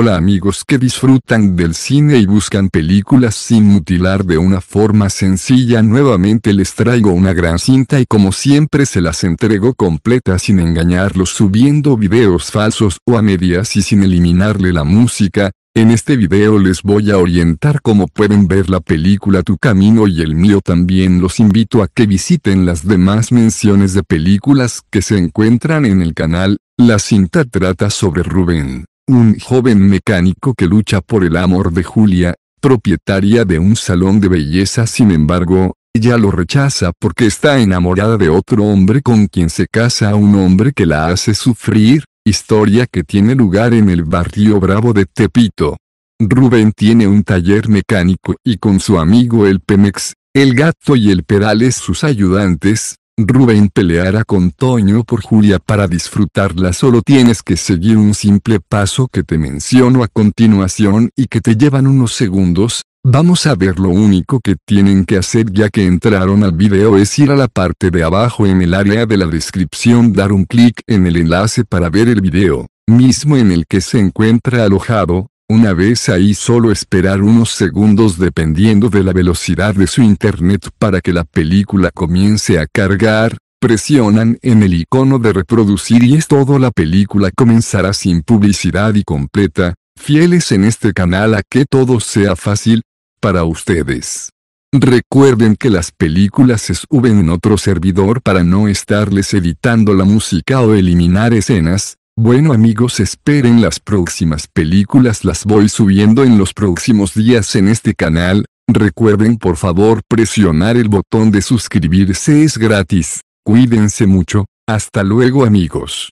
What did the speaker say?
Hola amigos que disfrutan del cine y buscan películas sin mutilar de una forma sencilla. Nuevamente les traigo una gran cinta y como siempre se las entrego completa sin engañarlos subiendo videos falsos o a medias y sin eliminarle la música. En este video les voy a orientar cómo pueden ver la película Tu Camino y el mío también los invito a que visiten las demás menciones de películas que se encuentran en el canal. La cinta trata sobre Rubén, un joven mecánico que lucha por el amor de Julia, propietaria de un salón de belleza sin embargo, ella lo rechaza porque está enamorada de otro hombre con quien se casa a un hombre que la hace sufrir, historia que tiene lugar en el barrio bravo de Tepito. Rubén tiene un taller mecánico y con su amigo el Pemex, el gato y el es sus ayudantes, Rubén peleará con Toño por Julia para disfrutarla. Solo tienes que seguir un simple paso que te menciono a continuación y que te llevan unos segundos. Vamos a ver lo único que tienen que hacer ya que entraron al video es ir a la parte de abajo en el área de la descripción dar un clic en el enlace para ver el video, mismo en el que se encuentra alojado, una vez ahí solo esperar unos segundos dependiendo de la velocidad de su internet para que la película comience a cargar, presionan en el icono de reproducir y es todo la película comenzará sin publicidad y completa, fieles en este canal a que todo sea fácil, para ustedes. Recuerden que las películas se suben en otro servidor para no estarles editando la música o eliminar escenas, bueno amigos esperen las próximas películas las voy subiendo en los próximos días en este canal, recuerden por favor presionar el botón de suscribirse es gratis, cuídense mucho, hasta luego amigos.